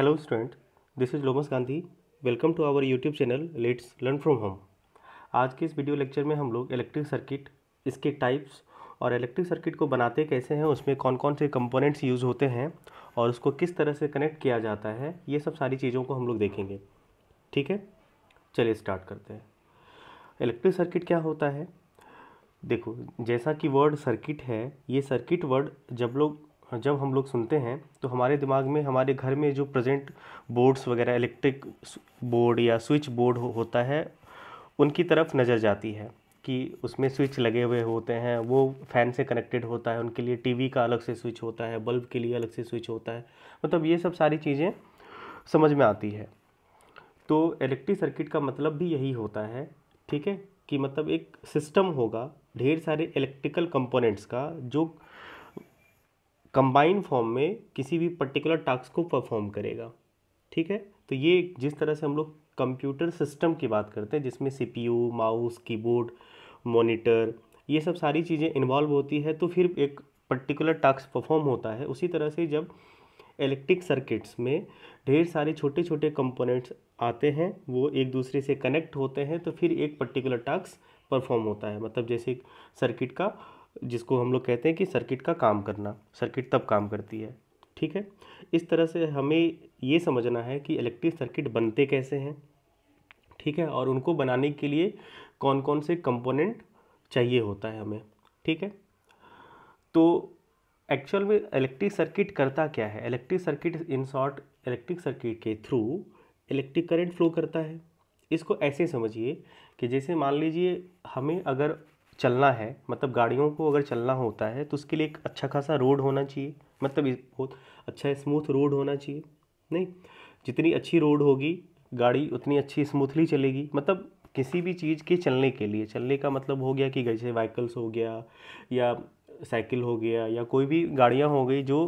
hello student this is Lomas Gandhi welcome to our YouTube channel let's learn from home आज के इस video lecture में हम लोग इलेक्ट्रिक सर्किट इसके टाइप्स और इलेक्ट्रिक सर्किट को बनाते कैसे हैं उसमें कौन कौन से कंपोनेंट्स यूज़ होते हैं और उसको किस तरह से कनेक्ट किया जाता है ये सब सारी चीज़ों को हम लोग देखेंगे ठीक है चलिए स्टार्ट करते हैं इलेक्ट्रिक सर्किट क्या होता है देखो जैसा कि वर्ड सर्किट है ये सर्किट वर्ड जब लोग जब हम लोग सुनते हैं तो हमारे दिमाग में हमारे घर में जो प्रेजेंट बोर्ड्स वगैरह इलेक्ट्रिक बोर्ड या स्विच बोर्ड हो, होता है उनकी तरफ नज़र जाती है कि उसमें स्विच लगे हुए होते हैं वो फ़ैन से कनेक्टेड होता है उनके लिए टीवी का अलग से स्विच होता है बल्ब के लिए अलग से स्विच होता है मतलब ये सब सारी चीज़ें समझ में आती है तो इलेक्ट्रिक सर्किट का मतलब भी यही होता है ठीक है कि मतलब एक सिस्टम होगा ढेर सारे इलेक्ट्रिकल कंपोनेंट्स का जो कंबाइन फॉर्म में किसी भी पर्टिकुलर टास्क को परफॉर्म करेगा ठीक है तो ये जिस तरह से हम लोग कंप्यूटर सिस्टम की बात करते हैं जिसमें सीपीयू माउस कीबोर्ड मॉनिटर ये सब सारी चीज़ें इन्वॉल्व होती है तो फिर एक पर्टिकुलर टास्क परफॉर्म होता है उसी तरह से जब इलेक्ट्रिक सर्किट्स में ढेर सारे छोटे छोटे कंपोनेंट्स आते हैं वो एक दूसरे से कनेक्ट होते हैं तो फिर एक पर्टिकुलर टास्क परफॉर्म होता है मतलब जैसे सर्किट का जिसको हम लोग कहते हैं कि सर्किट का काम करना सर्किट तब काम करती है ठीक है इस तरह से हमें ये समझना है कि इलेक्ट्रिक सर्किट बनते कैसे हैं ठीक है और उनको बनाने के लिए कौन कौन से कंपोनेंट चाहिए होता है हमें ठीक है तो एक्चुअल में इलेक्ट्रिक सर्किट करता क्या है electric circuit in short electric circuit के थ्रू इलेक्ट्रिक करंट फ्लो करता है इसको ऐसे समझिए कि जैसे मान लीजिए हमें अगर चलना है मतलब गाड़ियों को अगर चलना होता है तो उसके लिए एक अच्छा खासा रोड होना चाहिए मतलब बहुत अच्छा स्मूथ रोड होना चाहिए नहीं जितनी अच्छी रोड होगी गाड़ी उतनी अच्छी स्मूथली चलेगी मतलब किसी भी चीज़ के चलने के लिए चलने का मतलब हो गया कि जैसे वहीकल्स हो गया या साइकिल हो गया या कोई भी गाड़ियाँ हो गई जो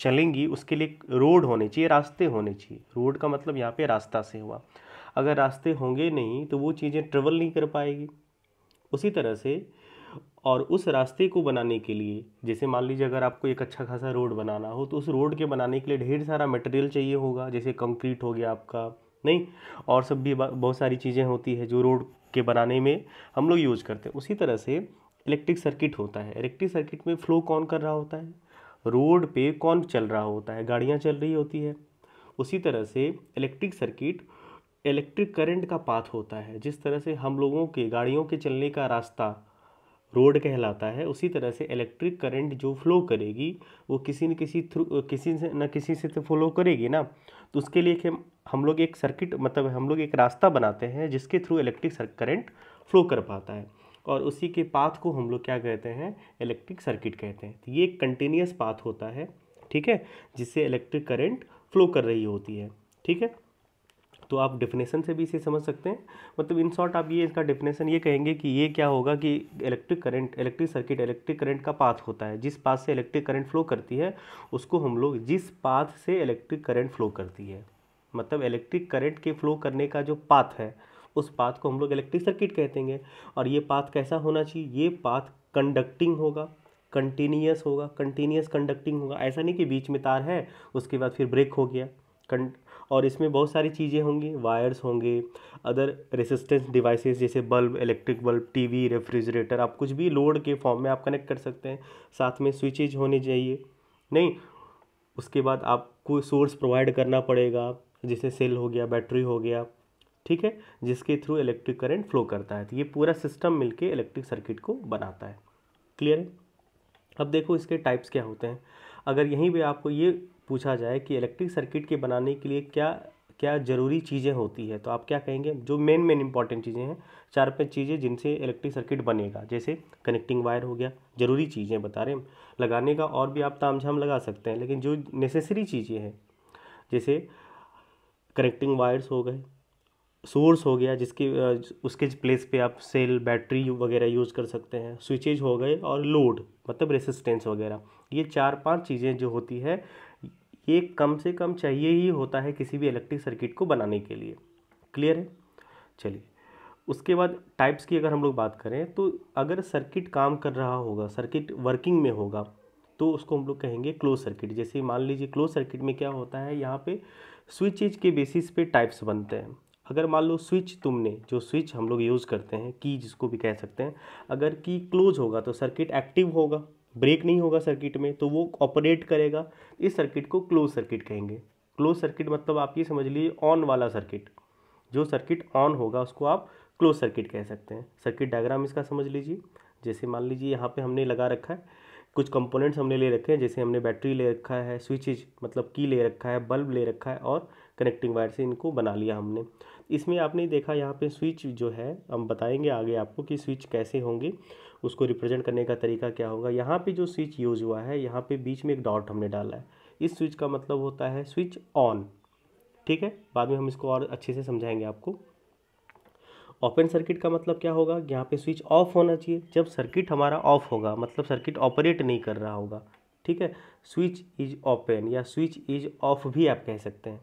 चलेंगी उसके लिए रोड होने चाहिए रास्ते होने चाहिए रोड का मतलब यहाँ पे रास्ता से हुआ अगर रास्ते होंगे नहीं तो वो चीज़ें ट्रेवल नहीं कर पाएगी उसी तरह से और उस रास्ते को बनाने के लिए जैसे मान लीजिए अगर आपको एक अच्छा खासा रोड बनाना हो तो उस रोड के बनाने के लिए ढेर सारा मटेरियल चाहिए होगा जैसे कंक्रीट हो गया आपका नहीं और सब भी बहुत सारी चीज़ें होती है जो रोड के बनाने में हम लोग यूज करते हैं उसी तरह से इलेक्ट्रिक सर्किट होता है इलेक्ट्रिक सर्किट में फ्लो कौन कर रहा होता है रोड पे कौन चल रहा होता है गाड़ियाँ चल रही होती है उसी तरह से इलेक्ट्रिक सर्किट इलेक्ट्रिक करंट का पाथ होता है जिस तरह से हम लोगों के गाड़ियों के चलने का रास्ता रोड कहलाता है उसी तरह से इलेक्ट्रिक करंट जो फ्लो करेगी वो किसी न किसी थ्रू किसी से न किसी से तो फ्लो करेगी ना तो उसके लिए हम लोग एक सर्किट मतलब हम लोग एक रास्ता बनाते हैं जिसके थ्रू इलेक्ट्रिक करंट फ्लो कर पाता है और उसी के पाथ को हम लोग क्या कहते हैं इलेक्ट्रिक सर्किट कहते हैं तो ये एक कंटिन्यूस पाथ होता है ठीक है जिससे इलेक्ट्रिक करेंट फ्लो कर रही होती है ठीक है तो आप डेफिनेशन से भी इसे समझ सकते हैं मतलब इन शॉर्ट आप ये इसका डेफिनेशन ये कहेंगे कि ये क्या होगा कि electric current electric circuit electric current का पाथ होता है जिस पाथ से इलेक्ट्रिक करंट फ्लो करती है उसको हम लोग जिस पाथ से इलेक्ट्रिक करंट फ्लो करती है मतलब इलेक्ट्रिक करंट के फ्लो करने का जो पाथ है उस पाथ को हम लोग इलेक्ट्रिक सर्किट कहते हैं और ये पाथ कैसा होना चाहिए ये पाथ कंडक्टिंग होगा कंटिन्यूस होगा कंटिन्यूस कंडक्टिंग होगा ऐसा नहीं कि बीच में तार है उसके बाद फिर ब्रेक हो गया और इसमें बहुत सारी चीज़ें होंगी वायर्स होंगे अदर रेसिस्टेंस डिवाइसेस जैसे bulb electric bulb TV refrigerator आप कुछ भी लोड के फॉर्म में आप कनेक्ट कर सकते हैं साथ में स्विचेज होने चाहिए नहीं उसके बाद आपको सोर्स प्रोवाइड करना पड़ेगा जैसे सेल हो गया बैटरी हो गया ठीक है जिसके थ्रू इलेक्ट्रिक करंट फ्लो करता है तो ये पूरा सिस्टम मिलके इलेक्ट्रिक सर्किट को बनाता है क्लियर है अब देखो इसके टाइप्स क्या होते हैं अगर यहीं पे आपको ये पूछा जाए कि इलेक्ट्रिक सर्किट के बनाने के लिए क्या क्या ज़रूरी चीज़ें होती है तो आप क्या कहेंगे जो मेन मेन इंपॉर्टेंट चीज़ें हैं चार पांच चीज़ें जिनसे इलेक्ट्रिक सर्किट बनेगा जैसे कनेक्टिंग वायर हो गया ज़रूरी चीज़ें बता रहे हैं लगाने का और भी आप ताम झाम लगा सकते हैं लेकिन जो नेसेसरी चीज़ें हैं जैसे कनेक्टिंग वायर्स हो गए सोर्स हो गया जिसके उसके प्लेस पे आप सेल बैटरी वगैरह यूज़ कर सकते हैं स्विचेज हो गए और लोड मतलब रेसिस्टेंस वगैरह ये चार पांच चीज़ें जो होती है ये कम से कम चाहिए ही होता है किसी भी इलेक्ट्रिक सर्किट को बनाने के लिए क्लियर है चलिए उसके बाद टाइप्स की अगर हम लोग बात करें तो अगर सर्किट काम कर रहा होगा सर्किट वर्किंग में होगा तो उसको हम लोग कहेंगे क्लोज सर्किट जैसे मान लीजिए क्लोज सर्किट में क्या होता है यहाँ पे स्विचेज के बेसिस पे टाइप्स बनते हैं अगर मान लो स्विच तुमने जो स्विच हम लोग यूज़ करते हैं की जिसको भी कह सकते हैं अगर की क्लोज होगा तो सर्किट एक्टिव होगा ब्रेक नहीं होगा सर्किट में तो वो ऑपरेट करेगा इस सर्किट को क्लोज सर्किट कहेंगे क्लोज सर्किट मतलब आप ये समझ लीजिए ऑन वाला सर्किट जो सर्किट ऑन होगा उसको आप क्लोज सर्किट कह सकते हैं सर्किट डायग्राम इसका समझ लीजिए जैसे मान लीजिए यहाँ पे हमने लगा रखा है कुछ कंपोनेंट्स हमने ले रखे हैं जैसे हमने बैटरी ले रखा है स्विचेज मतलब की ले रखा है बल्ब ले रखा है और कनेक्टिंग वायर से इनको बना लिया हमने इसमें आपने देखा यहाँ पे स्विच जो है हम बताएंगे आगे आपको कि स्विच कैसे होंगे उसको रिप्रेजेंट करने का तरीका क्या होगा यहाँ पे जो स्विच यूज हुआ है यहाँ पे बीच में एक डॉट हमने डाला है इस स्विच का मतलब होता है स्विच ऑन ठीक है बाद में हम इसको और अच्छे से समझाएंगे आपको ओपन सर्किट का मतलब क्या होगा यहाँ पे स्विच ऑफ होना चाहिए जब सर्किट हमारा ऑफ होगा मतलब सर्किट ऑपरेट नहीं कर रहा होगा ठीक है स्विच इज ओपन या स्विच इज ऑफ भी आप कह सकते हैं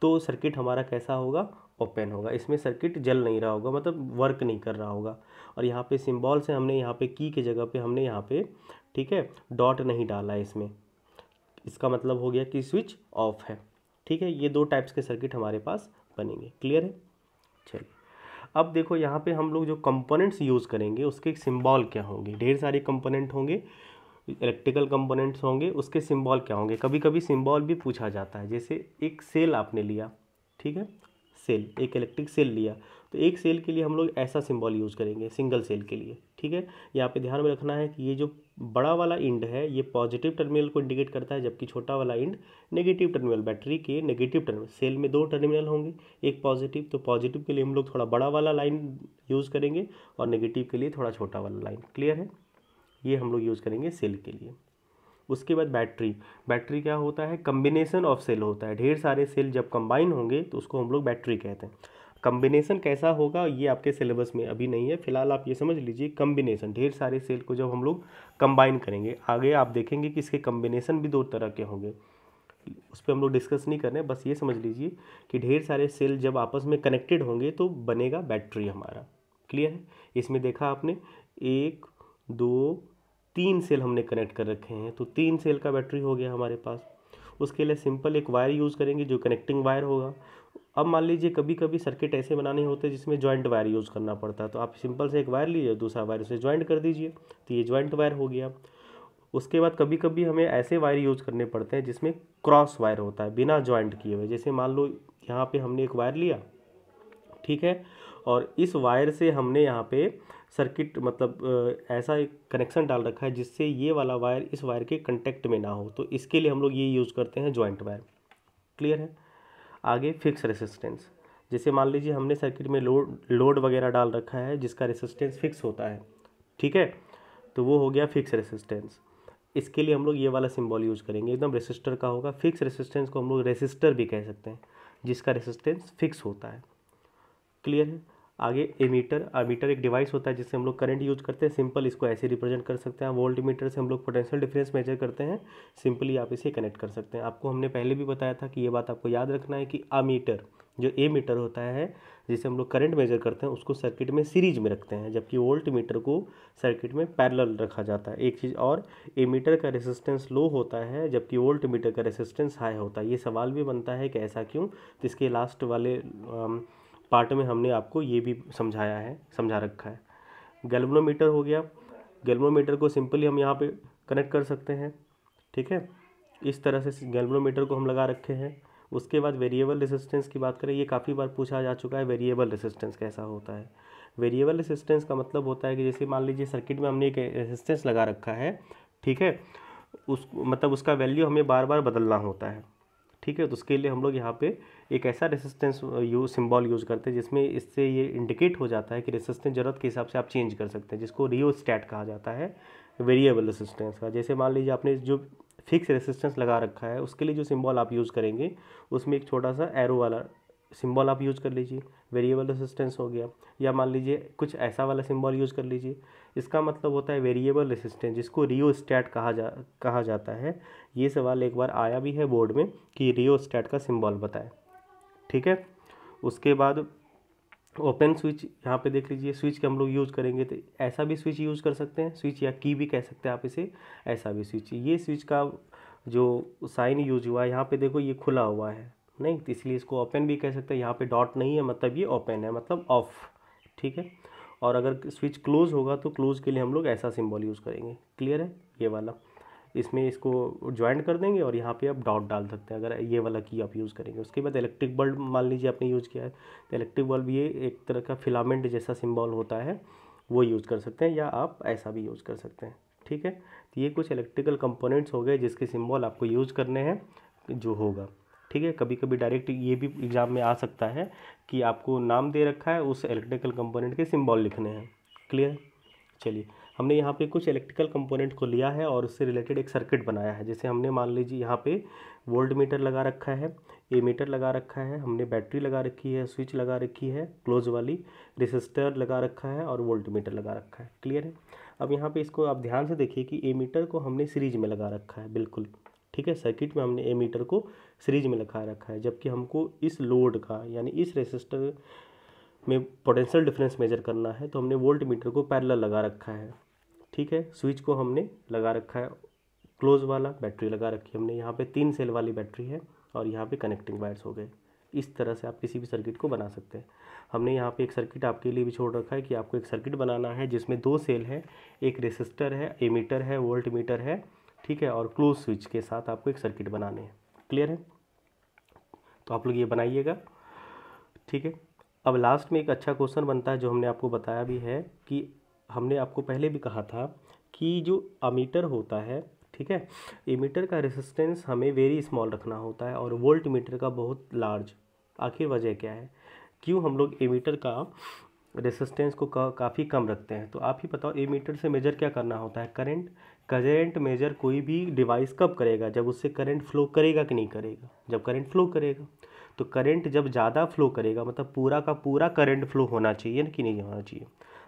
तो सर्किट हमारा कैसा होगा ओपन होगा इसमें सर्किट जल नहीं रहा होगा मतलब वर्क नहीं कर रहा होगा और यहाँ पे सिम्बॉल से हमने यहाँ पे की के जगह पे हमने यहाँ पे ठीक है डॉट नहीं डाला है इसमें इसका मतलब हो गया कि स्विच ऑफ है ठीक है ये दो टाइप्स के सर्किट हमारे पास बनेंगे क्लियर है चलिए अब देखो यहाँ पे हम लोग जो कंपोनेंट्स यूज़ करेंगे उसके सिम्बॉल क्या होंगे ढेर सारे कंपोनेंट होंगे इलेक्ट्रिकल कंपोनेंट्स होंगे उसके सिंबल क्या होंगे कभी कभी सिंबल भी पूछा जाता है जैसे एक सेल आपने लिया ठीक है सेल एक इलेक्ट्रिक सेल लिया तो एक सेल के लिए हम लोग ऐसा सिंबल यूज़ करेंगे सिंगल सेल के लिए ठीक है यहाँ पे ध्यान में रखना है कि ये जो बड़ा वाला इंड है ये पॉजिटिव टर्मिनल को इंडिकेट करता है जबकि छोटा वाला इंड नेगेटिव टर्मिनल बैटरी के नेगेटिव टर्मिनल सेल में दो टर्मिनल होंगे एक पॉजिटिव तो पॉजिटिव के लिए हम लोग थोड़ा बड़ा वाला लाइन यूज़ करेंगे और नेगेटिव के लिए थोड़ा छोटा वाला लाइन क्लियर है ये हम लोग यूज़ करेंगे सेल के लिए उसके बाद बैटरी बैटरी क्या होता है कम्बिनेसन ऑफ सेल होता है ढेर सारे सेल जब कंबाइन होंगे तो उसको हम लोग बैटरी कहते हैं कम्बिनेसन कैसा होगा ये आपके सिलेबस में अभी नहीं है फिलहाल आप ये समझ लीजिए कम्बिनेसन ढेर सारे सेल को जब हम लोग कंबाइन करेंगे आगे आप देखेंगे कि इसके कम्बिनेसन भी दो तरह के होंगे उस पर हम लोग डिस्कस नहीं कर रहे बस ये समझ लीजिए कि ढेर सारे सेल जब आपस में कनेक्टेड होंगे तो बनेगा बैटरी हमारा क्लियर है इसमें देखा आपने एक दो तीन सेल हमने कनेक्ट कर रखे हैं तो तीन सेल का बैटरी हो गया हमारे पास उसके लिए सिंपल एक वायर यूज़ करेंगे जो कनेक्टिंग वायर होगा अब मान लीजिए कभी कभी सर्किट ऐसे बनाने होते हैं जिसमें जॉइंट वायर यूज़ करना पड़ता है तो आप सिंपल से एक वायर लीजिए दूसरा वायर उसे ज्वाइंट कर दीजिए तो ये ज्वाइंट वायर हो गया उसके बाद कभी कभी हमें ऐसे वायर यूज़ करने पड़ते हैं जिसमें क्रॉस वायर होता है बिना ज्वाइंट किए हुए जैसे मान लो यहाँ पर हमने एक वायर लिया ठीक है और इस वायर से हमने यहाँ पर सर्किट मतलब ऐसा एक कनेक्शन डाल रखा है जिससे ये वाला वायर इस वायर के कंटेक्ट में ना हो तो इसके लिए हम लोग ये यूज़ करते हैं जॉइंट वायर क्लियर है आगे फिक्स रेसिस्टेंस जैसे मान लीजिए हमने सर्किट में लोड लोड वगैरह डाल रखा है जिसका रेसिस्टेंस फिक्स होता है ठीक है तो वो हो गया फिक्स रेसिस्टेंस इसके लिए हम लोग ये वाला सिंबल यूज़ करेंगे एकदम रेसिस्टर का होगा फिक्स रेसिस्टेंस को हम लोग रेसिस्टर भी कह सकते हैं जिसका रेसिस्टेंस फिक्स होता है क्लियर है आगे एमीटर अमीटर एक डिवाइस होता है जिससे हम लोग करंट यूज करते हैं सिंपल इसको ऐसे रिप्रेजेंट कर सकते हैं वोल्ट मीटर से हम लोग पोटेंशियल डिफरेंस मेजर करते हैं सिंपली आप इसे कनेक्ट कर सकते हैं आपको हमने पहले भी बताया था कि ये बात आपको याद रखना है कि अमीटर जो ए मीटर होता है जिसे हम लोग करंट मेजर करते हैं उसको सर्किट में सीरीज में रखते हैं जबकि वोल्ट मीटर को सर्किट में पैरेलल रखा जाता है एक चीज़ और ए मीटर का रेसिस्टेंस लो होता है जबकि वोल्ट मीटर का रेसिस्टेंस हाई होता है ये सवाल भी बनता है कि ऐसा क्यों तो इसके लास्ट वाले पार्ट में हमने आपको ये भी समझाया है समझा रखा है गैल्वनोमीटर हो गया गैल्वनोमीटर को सिंपली हम यहाँ पे कनेक्ट कर सकते हैं ठीक है इस तरह से गैल्वनोमीटर को हम लगा रखे हैं उसके बाद वेरिएबल रेसिस्टेंस की बात करें ये काफ़ी बार पूछा जा चुका है वेरिएबल रेसिस्टेंस कैसा होता है वेरिएबल रेसिस्टेंस का मतलब होता है कि जैसे मान लीजिए सर्किट में हमने एक रेसिस्टेंस लगा रखा है ठीक है उस मतलब उसका वैल्यू हमें बार बार बदलना होता है ठीक है तो उसके लिए हम लोग यहाँ पे एक ऐसा रेसिस्टेंस यूज सिंबल यूज़ करते हैं जिसमें इससे ये इंडिकेट हो जाता है कि रेसिस्टेंस ज़रूरत के हिसाब से आप चेंज कर सकते हैं जिसको रियो स्टैट कहा जाता है वेरिएबल रेसिस्टेंस का जैसे मान लीजिए आपने जो फिक्स रेसिस्टेंस लगा रखा है उसके लिए जो सिम्बॉल आप यूज़ करेंगे उसमें एक छोटा सा एरो वाला सिंबल आप यूज़ कर लीजिए वेरिएबल रेसिस्टेंस हो गया या मान लीजिए कुछ ऐसा वाला सिंबल यूज़ कर लीजिए इसका मतलब होता है वेरिएबल रेसिस्टेंस जिसको रियो स्टैट कहा जा कहा जाता है ये सवाल एक बार आया भी है बोर्ड में कि रियो स्टैट का सिंबल बताएं ठीक है उसके बाद ओपन स्विच यहाँ पे देख लीजिए स्विच के हम लोग यूज़ करेंगे तो ऐसा भी स्विच यूज़ कर सकते हैं स्विच या की भी कह सकते हैं आप इसे ऐसा भी स्विच ये स्विच का जो साइन यूज हुआ है यहाँ पे देखो ये खुला हुआ है नहीं तो इसलिए इसको ओपन भी कह सकते हैं यहाँ पे डॉट नहीं है मतलब ये ओपन है मतलब ऑफ ठीक है और अगर स्विच क्लोज होगा तो क्लोज़ के लिए हम लोग ऐसा सिंबल यूज़ करेंगे क्लियर है ये वाला इसमें इसको ज्वाइंट कर देंगे और यहाँ पे आप डॉट डाल सकते हैं अगर ये वाला की आप यूज़ करेंगे उसके बाद इलेक्ट्रिक बल्ब मान लीजिए आपने यूज़ किया है तो इलेक्ट्रिक बल्ब ये एक तरह का फिलामेंट जैसा सिम्बॉल होता है वो यूज़ कर सकते हैं या आप ऐसा भी यूज़ कर सकते हैं ठीक है तो ये कुछ इलेक्ट्रिकल कंपोनेंट्स हो गए जिसके सिम्बॉल आपको यूज़ करने हैं जो होगा ठीक है कभी कभी डायरेक्ट ये भी एग्ज़ाम में आ सकता है कि आपको नाम दे रखा है उस इलेक्ट्रिकल कंपोनेंट के सिम्बॉल लिखने हैं क्लियर चलिए हमने यहाँ पे कुछ इलेक्ट्रिकल कंपोनेंट को लिया है और उससे रिलेटेड एक सर्किट बनाया है जैसे हमने मान लीजिए यहाँ पे वोल्ट मीटर लगा रखा है ए मीटर लगा रखा है हमने बैटरी लगा रखी है स्विच लगा रखी है क्लोज वाली रेसिस्टर लगा रखा है और वोल्ट मीटर लगा रखा है क्लियर है अब यहाँ पर इसको आप ध्यान से देखिए कि ए मीटर को हमने सीरीज में लगा रखा है बिल्कुल ठीक है सर्किट में हमने एमीटर को सीरीज में लगा रखा है जबकि हमको इस लोड का यानी इस रेसिस्टर में पोटेंशियल डिफरेंस मेजर करना है तो हमने वोल्ट मीटर को पैरल लगा रखा है ठीक है स्विच को हमने लगा रखा है क्लोज वाला बैटरी लगा रखी है हमने यहाँ पे तीन सेल वाली बैटरी है और यहाँ पे कनेक्टिंग वायर्स हो गए इस तरह से आप किसी भी सर्किट को बना सकते हैं हमने यहाँ पे एक सर्किट आपके लिए भी छोड़ रखा है कि आपको एक सर्किट बनाना है जिसमें दो सेल है एक रेसिस्टर है एमीटर है वोल्ट मीटर है ठीक है और क्लोज स्विच के साथ आपको एक सर्किट बनाने हैं क्लियर है तो आप लोग ये बनाइएगा ठीक है अब लास्ट में एक अच्छा क्वेश्चन बनता है जो हमने आपको बताया भी है कि हमने आपको पहले भी कहा था कि जो अमीटर होता है ठीक है एमीटर का रेसिस्टेंस हमें वेरी स्मॉल रखना होता है और वोल्ट मीटर का बहुत लार्ज आखिर वजह क्या है क्यों हम लोग एमीटर का रेसिस्टेंस को का, काफ़ी कम रखते हैं तो आप ही बताओ एमीटर से मेजर क्या करना होता है करंट करेंट मेजर कोई भी डिवाइस कब करेगा जब उससे करेंट फ्लो करेगा कि नहीं करेगा जब करेंट फ्लो करेगा तो करंट जब ज़्यादा फ्लो करेगा मतलब पूरा का पूरा करेंट फ्लो होना चाहिए कि नहीं होना चाहिए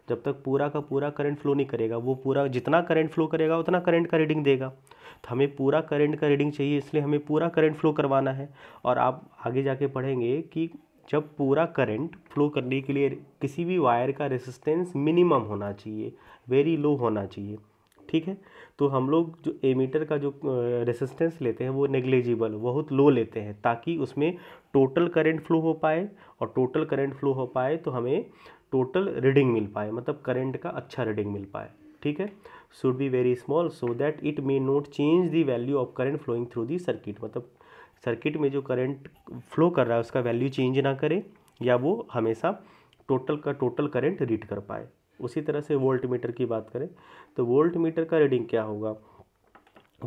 जब तक पूरा का पूरा करंट फ्लो नहीं करेगा वो पूरा जितना करंट फ्लो करेगा उतना करंट का रीडिंग देगा तो हमें पूरा करंट का रीडिंग चाहिए इसलिए हमें पूरा करंट फ्लो करवाना है और आप आगे जाके पढ़ेंगे कि जब पूरा करंट फ्लो करने के लिए किसी भी वायर का रेसिस्टेंस मिनिमम होना चाहिए वेरी लो होना चाहिए ठीक है तो हम लोग जो एमीटर का जो रेसिस्टेंस लेते हैं वो नेग्लेजिबल बहुत लो लेते हैं ताकि उसमें टोटल करंट फ्लो हो पाए और टोटल करंट फ्लो हो पाए तो हमें टोटल रीडिंग मिल पाए मतलब करंट का अच्छा रीडिंग मिल पाए ठीक है should be very small so that it may not change the value of current flowing through the circuit मतलब सर्किट में जो करंट फ्लो कर रहा है उसका वैल्यू चेंज ना करे या वो हमेशा टोटल का टोटल करंट रीड कर पाए उसी तरह से वोल्ट मीटर की बात करें तो वोल्ट मीटर का रीडिंग क्या होगा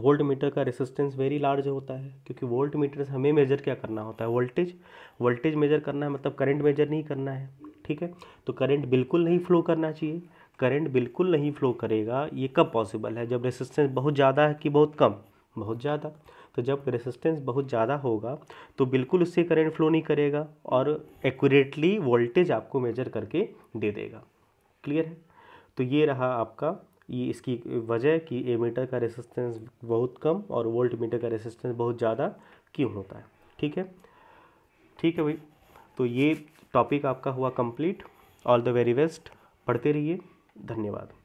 वोल्ट मीटर का रेसिस्टेंस वेरी लार्ज होता है क्योंकि वोल्ट मीटर से हमें मेजर क्या करना होता है वोल्टेज वोल्टेज मेजर करना है मतलब करंट मेजर नहीं करना है ठीक है तो करंट बिल्कुल नहीं फ्लो करना चाहिए करंट बिल्कुल नहीं फ्लो करेगा ये कब पॉसिबल है जब रेसिस्टेंस बहुत ज़्यादा है कि बहुत कम बहुत ज़्यादा तो जब रेसिस्टेंस बहुत ज़्यादा होगा तो बिल्कुल उससे करंट फ्लो नहीं करेगा और एक्यूरेटली वोल्टेज आपको मेजर करके दे देगा क्लियर है तो ये रहा आपका ये इसकी वजह कि एमीटर का रेसिस्टेंस बहुत कम और वोल्ट मीटर का रेसिस्टेंस बहुत ज़्यादा क्यों होता है ठीक है ठीक है भाई तो ये टॉपिक आपका हुआ complete all the very best पढ़ते रहिए धन्यवाद